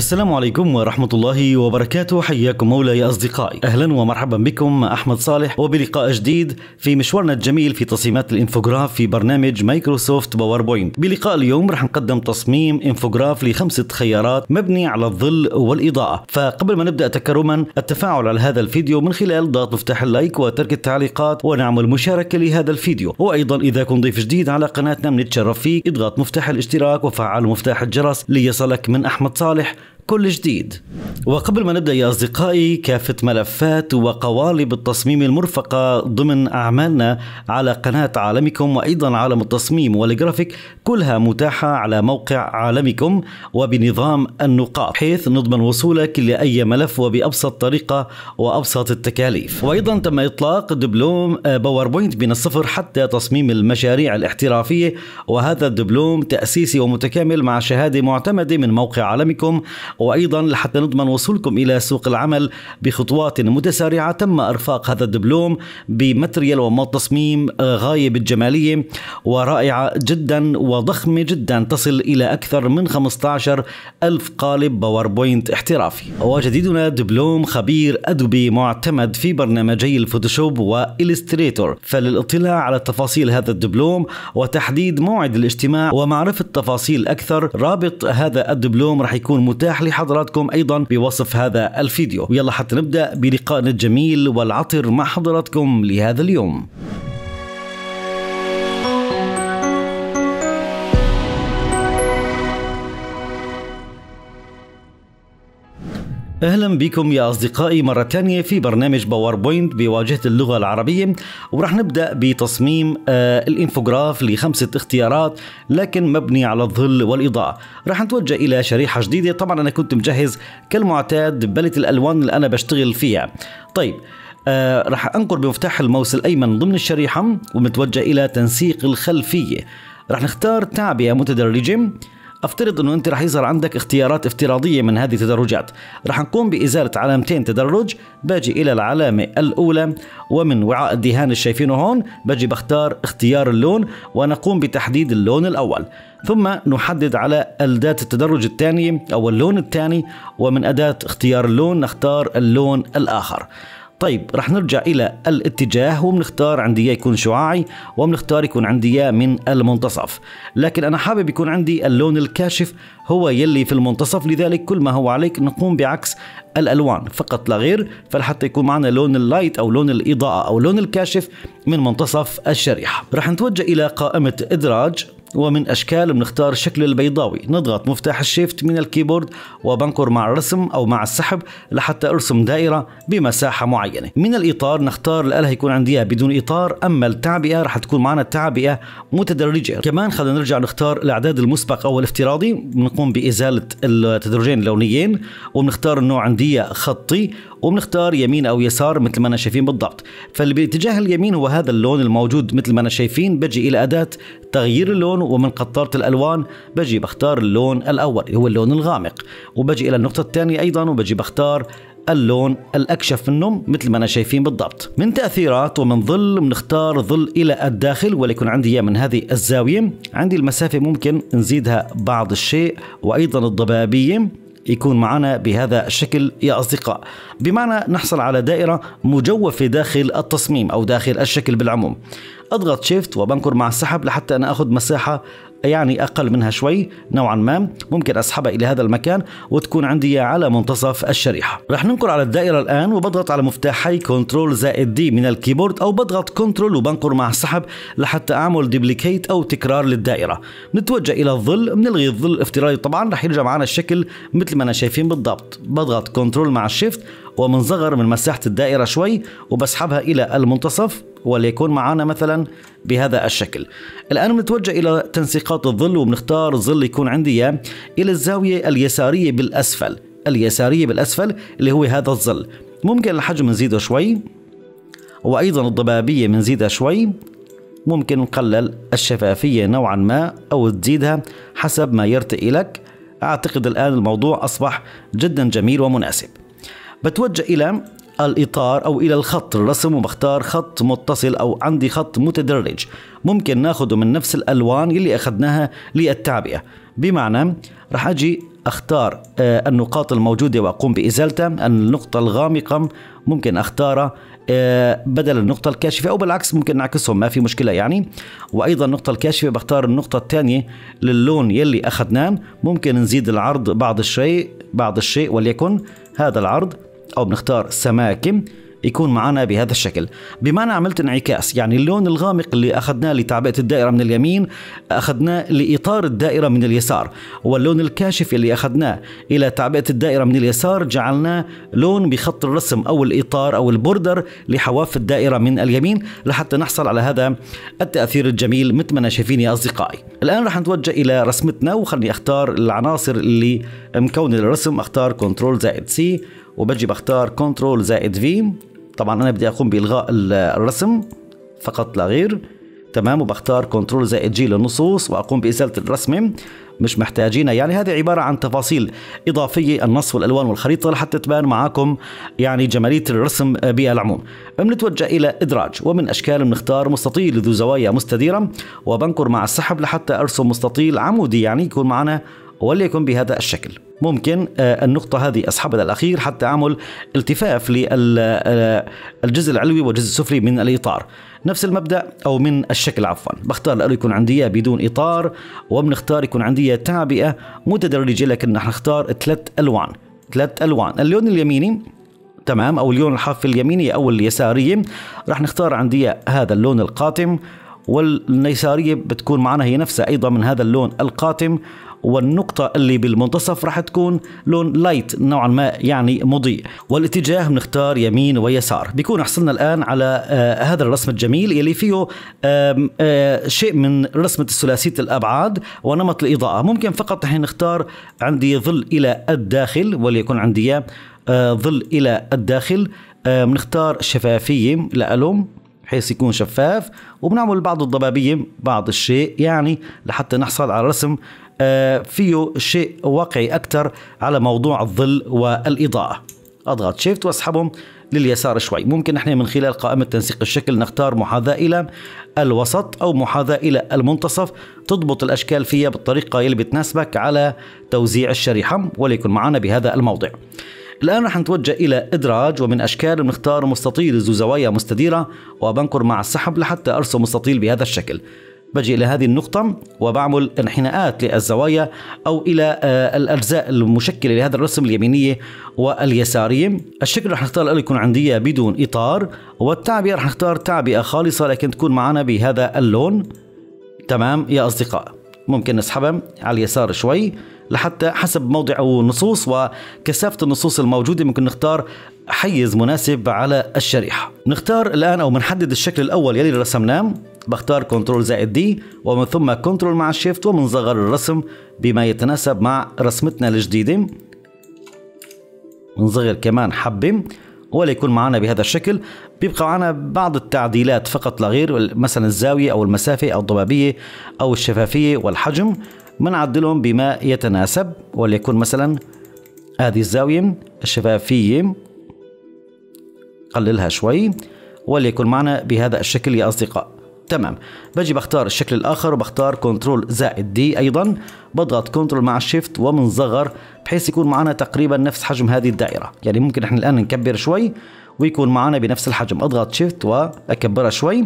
السلام عليكم ورحمة الله وبركاته حياكم مولاي أصدقائي أهلا ومرحبا بكم أحمد صالح وبلقاء جديد في مشوارنا الجميل في تصميمات الإنفوغراف في برنامج مايكروسوفت باوربوينت بلقاء اليوم رح نقدم تصميم إنفوغراف لخمسة خيارات مبني على الظل والإضاءة فقبل ما نبدأ تكرما التفاعل على هذا الفيديو من خلال ضغط مفتاح اللايك وترك التعليقات ونعمل مشاركة لهذا الفيديو وأيضا إذا كنت ضيف جديد على قناتنا بنتشرف فيك اضغط مفتاح الاشتراك وفعل مفتاح الجرس ليصلك من أحمد صالح كل جديد وقبل ما نبدأ يا أصدقائي كافة ملفات وقوالب التصميم المرفقة ضمن أعمالنا على قناة عالمكم وأيضا عالم التصميم والجرافيك كلها متاحة على موقع عالمكم وبنظام النقاط حيث نضمن وصولك لأي ملف وبأبسط طريقة وأبسط التكاليف وأيضا تم إطلاق دبلوم باوربوينت من الصفر حتى تصميم المشاريع الاحترافية وهذا الدبلوم تأسيسي ومتكامل مع شهادة معتمدة من موقع عالمكم وأيضا لحتى نضمن وصولكم إلى سوق العمل بخطوات متسارعة تم إرفاق هذا الدبلوم بماتريال تصميم غاية بالجمالية ورائعة جدا وضخمة جدا تصل إلى أكثر من 15 ألف قالب باوربوينت احترافي وجديدنا دبلوم خبير أدوبي معتمد في برنامجي الفوتوشوب وإلستريتور فللاطلاع على تفاصيل هذا الدبلوم وتحديد موعد الاجتماع ومعرفة تفاصيل أكثر رابط هذا الدبلوم راح يكون متاح اسمح لي ايضا بوصف هذا الفيديو ويلا حتى نبدا بلقائنا الجميل والعطر مع حضراتكم لهذا اليوم اهلا بكم يا اصدقائي مره ثانيه في برنامج باوربوينت بواجهه اللغه العربيه ورح نبدا بتصميم آه، الانفوغراف لخمسه اختيارات لكن مبني على الظل والاضاءه رح نتوجه الى شريحه جديده طبعا انا كنت مجهز كالمعتاد بلت الالوان اللي انا بشتغل فيها طيب آه رح انقر بمفتاح الماوس الايمن ضمن الشريحه ومتوجه الى تنسيق الخلفيه رح نختار تعبئه متدرجه افترض انه انت رح يظهر عندك اختيارات افتراضيه من هذه التدرجات رح نقوم بازاله علامتين تدرج باجي الى العلامه الاولى ومن وعاء الدهان اللي شايفينه هون باجي بختار اختيار اللون ونقوم بتحديد اللون الاول ثم نحدد على أداة التدرج الثانية أو اللون الثاني ومن أداة اختيار اللون نختار اللون الآخر طيب رح نرجع الى الاتجاه وبنختار عندي اياه يكون شعاعي وبنختار يكون عندي اياه من المنتصف لكن انا حابب يكون عندي اللون الكاشف هو يلي في المنتصف لذلك كل ما هو عليك نقوم بعكس الألوان فقط لا غير فلحتى يكون معنا لون اللايت أو لون الإضاءة أو لون الكاشف من منتصف الشريحة رح نتوجه إلى قائمة إدراج ومن أشكال بنختار شكل البيضاوي نضغط مفتاح الشيفت من الكيبورد وبنكر مع الرسم أو مع السحب لحتى أرسم دائرة بمساحة معينة من الإطار نختار الآلة يكون عندي بدون إطار أما التعبئة رح تكون معنا التعبئة متدرجة كمان خلينا نرجع نختار الإعداد المسبق أو الافتراضي بنقوم بإزالة التدرجين اللونيين وبنختار النوع عندي عموديه خطي وبنختار يمين او يسار مثل ما انا شايفين بالضبط فاللي باتجاه اليمين هو هذا اللون الموجود مثل ما انا شايفين بجي الى اداه تغيير اللون ومن قطاره الالوان بجي بختار اللون الاول اللي هو اللون الغامق وبجي الى النقطه الثانيه ايضا وبجي بختار اللون الأكشف منهم مثل ما أنا شايفين بالضبط من تأثيرات ومن ظل بنختار ظل إلى الداخل وليكن عندي إياه من هذه الزاوية عندي المسافة ممكن نزيدها بعض الشيء وأيضا الضبابية يكون معنا بهذا الشكل يا أصدقاء بمعنى نحصل على دائرة مجوفة داخل التصميم أو داخل الشكل بالعموم أضغط شيفت وبنكر مع السحب لحتى أنا أخذ مساحة يعني أقل منها شوي نوعا ما ممكن أسحبها إلى هذا المكان وتكون عندي على منتصف الشريحة رح ننقر على الدائرة الآن وبضغط على مفتاحي كنترول زائد دي من الكيبورد أو بضغط كنترول وبنقر مع السحب لحتى أعمل ديبليكيت أو تكرار للدائرة نتوجه إلى الظل بنلغي الظل الافتراضي طبعا رح يرجع معنا الشكل مثل ما أنا شايفين بالضبط بضغط كنترول مع الشيفت ومنصغر من مساحة الدائرة شوي وبسحبها إلى المنتصف وليكون معانا مثلا بهذا الشكل الآن بنتوجه إلى تنسيقات الظل وبنختار الظل يكون عندي إلى الزاوية اليسارية بالأسفل اليسارية بالأسفل اللي هو هذا الظل ممكن الحجم نزيده شوي وأيضا الضبابية بنزيدها شوي ممكن نقلل الشفافية نوعا ما أو تزيدها حسب ما يرتئي لك أعتقد الآن الموضوع أصبح جدا جميل ومناسب بتوجه إلى الإطار أو إلى الخط الرسم وبختار خط متصل أو عندي خط متدرج ممكن ناخده من نفس الألوان اللي أخذناها للتعبئة بمعنى رح أجي أختار آه، النقاط الموجودة وأقوم بإزالتها النقطة الغامقة ممكن أختارها آه، بدل النقطة الكاشفة أو بالعكس ممكن نعكسهم ما في مشكلة يعني وأيضا النقطة الكاشفة بختار النقطة الثانية للون يلي أخذناه ممكن نزيد العرض بعض الشيء بعض الشيء وليكن هذا العرض أو بنختار سماكم يكون معنا بهذا الشكل بمعنى عملت انعكاس يعني اللون الغامق اللي أخذناه لتعبئة الدائرة من اليمين أخذناه لإطار الدائرة من اليسار واللون الكاشف اللي أخذناه إلى تعبئة الدائرة من اليسار جعلناه لون بخط الرسم أو الإطار أو البوردر لحواف الدائرة من اليمين لحتى نحصل على هذا التأثير الجميل مثل ما أنا شايفين يا أصدقائي الآن رح نتوجه إلى رسمتنا وخلني أختار العناصر اللي مكونة الرسم أختار كنترول زائد سي وبجي بختار كنترول زائد في طبعا انا بدي اقوم بالغاء الرسم فقط لا غير تمام وبختار كنترول زائد جي للنصوص واقوم بازاله الرسمه مش محتاجينها يعني هذه عباره عن تفاصيل اضافيه النص والالوان والخريطه لحتى تبان معاكم يعني جماليه الرسم بالعموم بنتوجه الى ادراج ومن اشكال بنختار مستطيل ذو زوايا مستديره وبنكر مع السحب لحتى ارسم مستطيل عمودي يعني يكون معنا وليكن بهذا الشكل ممكن آه، النقطة هذه أسحبها الأخير حتى أعمل التفاف للجزء آه، العلوي والجزء السفلي من الإطار نفس المبدأ أو من الشكل عفوا بختار الألو يكون عندي بدون إطار وبنختار يكون عندي تعبئة متدرجة لكن نحن نختار ثلاث ألوان ثلاث ألوان اللون اليميني تمام أو اللون الحافي اليميني أو اليسارية رح نختار عندي هذا اللون القاتم واليسارية بتكون معنا هي نفسها أيضا من هذا اللون القاتم والنقطة اللي بالمنتصف راح تكون لون لايت نوعا ما يعني مضيء والاتجاه بنختار يمين ويسار بيكون حصلنا الآن على آه هذا الرسم الجميل اللي فيه آه آه شيء من رسمة الثلاثية الأبعاد ونمط الإضاءة ممكن فقط نحن نختار عندي ظل إلى الداخل وليكن عندي آه ظل إلى الداخل آه بنختار شفافية لألوم بحيث يكون شفاف وبنعمل بعض الضبابية بعض الشيء يعني لحتى نحصل على رسم آه، فيه شيء واقعي أكثر على موضوع الظل والإضاءة أضغط شيفت وأسحبهم لليسار شوي ممكن نحن من خلال قائمة تنسيق الشكل نختار محاذاة إلى الوسط أو محاذاة إلى المنتصف تضبط الأشكال فيها بالطريقة اللي بتناسبك على توزيع الشريحة وليكن معنا بهذا الموضع الآن رح نتوجه إلى إدراج ومن أشكال بنختار مستطيل ذو زوايا مستديرة وبنكر مع السحب لحتى أرسم مستطيل بهذا الشكل بجي إلى هذه النقطة وبعمل انحناءات للزوايا أو إلى آه، الأجزاء المشكلة لهذا الرسم اليمينية واليسارية الشكل رح نختار يكون عندي بدون إطار والتعبئة رح نختار تعبئة خالصة لكن تكون معنا بهذا اللون تمام يا أصدقاء ممكن نسحبها على اليسار شوي لحتى حسب موضع أو نصوص وكثافة النصوص الموجودة ممكن نختار حيز مناسب على الشريحة نختار الآن أو بنحدد الشكل الأول يلي رسمناه بختار كنترول زائد دي ومن ثم كنترول مع الشيفت ومنصغر الرسم بما يتناسب مع رسمتنا الجديدة نصغر كمان حبة ولا يكون معنا بهذا الشكل بيبقى معنا بعض التعديلات فقط لا غير مثلا الزاوية أو المسافة أو الضبابية أو الشفافية والحجم بنعدلهم بما يتناسب وليكن مثلا هذه الزاوية الشفافية قللها شوي وليكن معنا بهذا الشكل يا أصدقاء تمام بجي بختار الشكل الاخر وبختار كنترول زائد دي ايضا بضغط كنترول مع الشيفت ومنصغر بحيث يكون معنا تقريبا نفس حجم هذه الدائره يعني ممكن احنا الان نكبر شوي ويكون معنا بنفس الحجم اضغط شيفت واكبرها شوي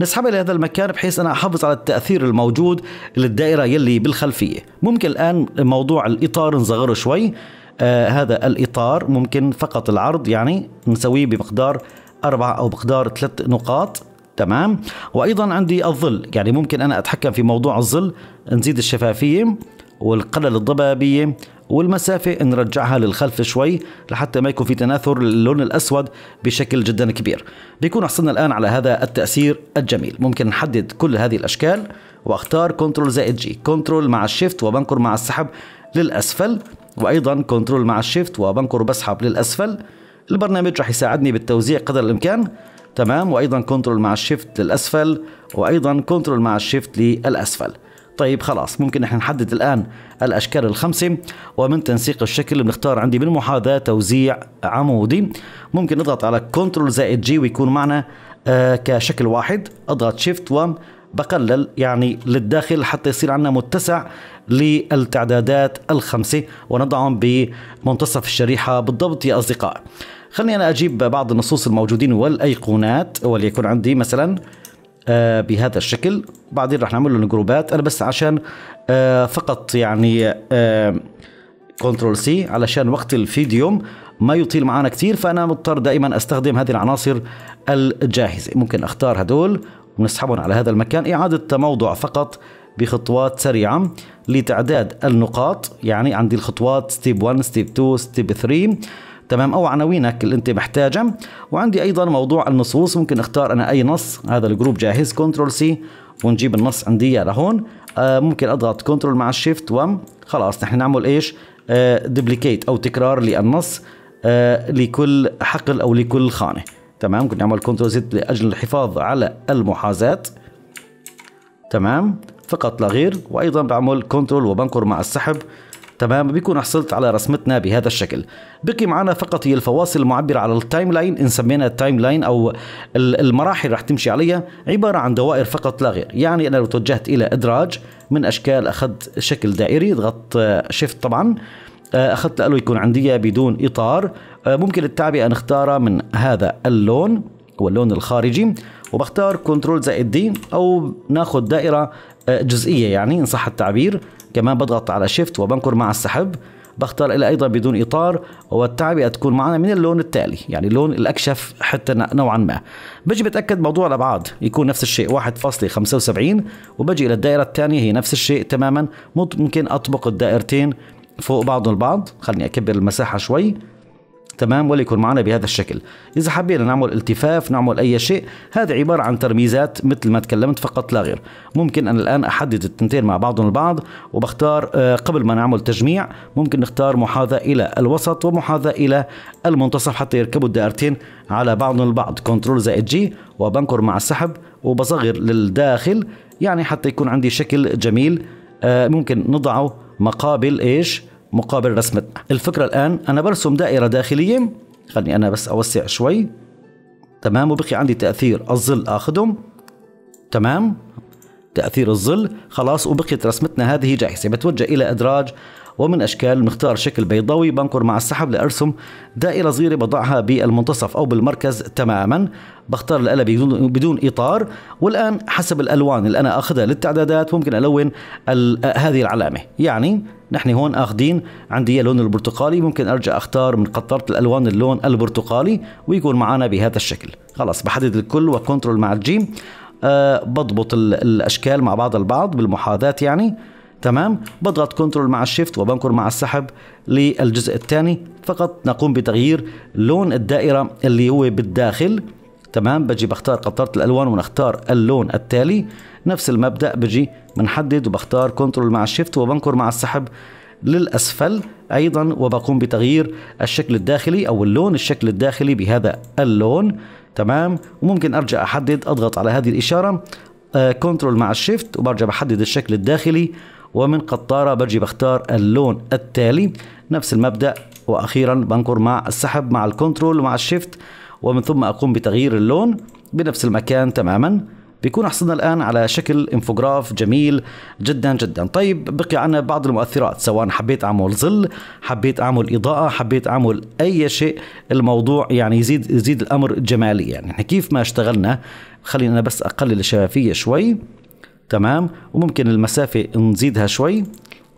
نسحبها لهذا المكان بحيث انا احافظ على التاثير الموجود للدائره يلي بالخلفيه ممكن الان موضوع الاطار نصغره شوي آه هذا الاطار ممكن فقط العرض يعني نسويه بمقدار أربعة أو بقدار ثلاث نقاط تمام وايضا عندي الظل يعني ممكن انا اتحكم في موضوع الظل نزيد الشفافيه والقلل الضبابيه والمسافة نرجعها للخلف شوي لحتى ما يكون في تناثر للون الأسود بشكل جدا كبير بيكون حصلنا الآن على هذا التأثير الجميل ممكن نحدد كل هذه الأشكال واختار كنترول زائد جي كنترول مع الشيفت وبنقر مع السحب للأسفل وأيضا كنترول مع الشيفت وبنقر وبسحب للأسفل البرنامج رح يساعدني بالتوزيع قدر الإمكان تمام وايضا كنترول مع الشيفت للاسفل وايضا كنترول مع الشيفت للاسفل طيب خلاص ممكن احنا نحدد الان الاشكال الخمسه ومن تنسيق الشكل بنختار عندي بالمحاذاه توزيع عمودي ممكن نضغط على كنترول زائد جي ويكون معنا آه كشكل واحد اضغط شيفت بقلل يعني للداخل حتى يصير عندنا متسع للتعدادات الخمسه ونضعهم بمنتصف الشريحه بالضبط يا اصدقاء خليني أنا أجيب بعض النصوص الموجودين والأيقونات وليكن عندي مثلا آه بهذا الشكل بعدين راح نعمل لهم جروبات انا بس عشان آه فقط يعني آه كنترول سي علشان وقت الفيديو ما يطيل معنا كثير فانا مضطر دائما استخدم هذه العناصر الجاهزه ممكن اختار هدول ونسحبهم على هذا المكان اعاده تموضع فقط بخطوات سريعه لتعداد النقاط يعني عندي الخطوات ستيب 1 ستيب 2 ستيب 3 تمام او عناوينك اللي انت محتاجها وعندي ايضا موضوع النصوص ممكن اختار انا اي نص هذا الجروب جاهز كنترول سي ونجيب النص عندي اياه لهون آه ممكن اضغط كنترول مع الشيفت وم خلاص نحن نعمل ايش آه دبليكيت او تكرار للنص آه لكل حقل او لكل خانه تمام ممكن نعمل كنترول زد لاجل الحفاظ على المحاذاه تمام فقط لا غير وايضا بعمل كنترول وبنقر مع السحب تمام بيكون حصلت على رسمتنا بهذا الشكل بقي معنا فقط هي الفواصل المعبرة على التايم لاين إن سمينا التايم لاين أو المراحل رح تمشي عليها عبارة عن دوائر فقط لا غير يعني أنا لو توجهت إلى إدراج من أشكال أخذت شكل دائري ضغط شيفت آه، طبعا آه، أخذت له يكون عندي بدون إطار آه، ممكن التعبئة نختارها من هذا اللون هو اللون الخارجي وبختار كنترول زائد دي او ناخذ دائره آه، جزئية يعني إن صح التعبير كمان بضغط على شيفت وبنقر مع السحب بختار إلى أيضا بدون إطار والتعبئة تكون معنا من اللون التالي يعني اللون الأكشف حتى نوعا ما بجي بتأكد موضوع الأبعاد يكون نفس الشيء 1.75 وبجي إلى الدائرة الثانية هي نفس الشيء تماما ممكن أطبق الدائرتين فوق بعضهم البعض خلني أكبر المساحة شوي تمام يكون معنا بهذا الشكل إذا حبينا نعمل التفاف نعمل أي شيء هذا عبارة عن ترميزات مثل ما تكلمت فقط لا غير ممكن أنا الآن أحدد التنتين مع بعضهم البعض وبختار آه، قبل ما نعمل تجميع ممكن نختار محاذاة إلى الوسط ومحاذاة إلى المنتصف حتى يركبوا الدائرتين على بعضهم البعض كنترول زائد جي وبنكر مع السحب وبصغر للداخل يعني حتى يكون عندي شكل جميل آه، ممكن نضعه مقابل ايش مقابل رسمة الفكرة الآن أنا برسم دائرة داخلية خلني أنا بس أوسع شوي تمام وبقي عندي تأثير الظل أخدهم تمام تأثير الظل خلاص وبقيت رسمتنا هذه جاهزة بتوجه إلى أدراج ومن أشكال مختار شكل بيضاوي بنقر مع السحب لأرسم دائرة صغيرة بضعها بالمنتصف أو بالمركز تماما بختار القلب بدون إطار والآن حسب الألوان اللي أنا أخذها للتعدادات ممكن ألون هذه العلامة يعني نحن هون اخذين عندي اللون البرتقالي ممكن ارجع اختار من قطرة الالوان اللون البرتقالي ويكون معنا بهذا الشكل خلاص بحدد الكل وكنترول مع الجيم آه، بضبط الاشكال مع بعض البعض بالمحاذاة يعني تمام بضغط كنترول مع الشيفت وبنكر مع السحب للجزء الثاني فقط نقوم بتغيير لون الدائرة اللي هو بالداخل تمام بجي بختار قطرة الألوان ونختار اللون التالي نفس المبدأ بجي بنحدد وبختار كنترول مع الشيفت وبنكر مع السحب للأسفل أيضا وبقوم بتغيير الشكل الداخلي أو اللون الشكل الداخلي بهذا اللون تمام وممكن ارجع احدد اضغط على هذه الاشاره آه، كنترول مع الشيفت وبرجع بحدد الشكل الداخلي ومن قطارة برجي بختار اللون التالي نفس المبدأ وأخيرا بنقر مع السحب مع الكنترول مع الشيفت ومن ثم أقوم بتغيير اللون بنفس المكان تماما بيكون حصلنا الآن على شكل انفوجراف جميل جدا جدا طيب بقي عنا بعض المؤثرات سواء حبيت أعمل ظل حبيت أعمل إضاءة حبيت أعمل أي شيء الموضوع يعني يزيد يزيد الأمر جماليا يعني كيف ما اشتغلنا خلينا بس أقلل الشفافية شوي تمام وممكن المسافة نزيدها شوي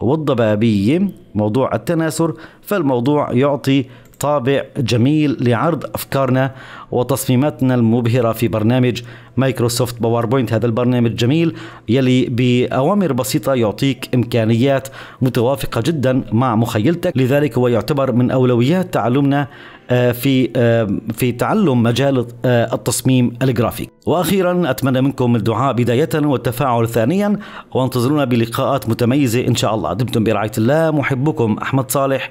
والضبابية موضوع التناسر فالموضوع يعطي طابع جميل لعرض أفكارنا وتصميماتنا المبهرة في برنامج مايكروسوفت باوربوينت هذا البرنامج جميل يلي بأوامر بسيطة يعطيك إمكانيات متوافقة جدا مع مخيلتك لذلك هو يعتبر من أولويات تعلمنا آه، في آه، في تعلم مجال آه، التصميم الجرافيك واخيرا اتمنى منكم الدعاء بدايه والتفاعل ثانيا وانتظرونا بلقاءات متميزه ان شاء الله دمتم برعايه الله محبكم احمد صالح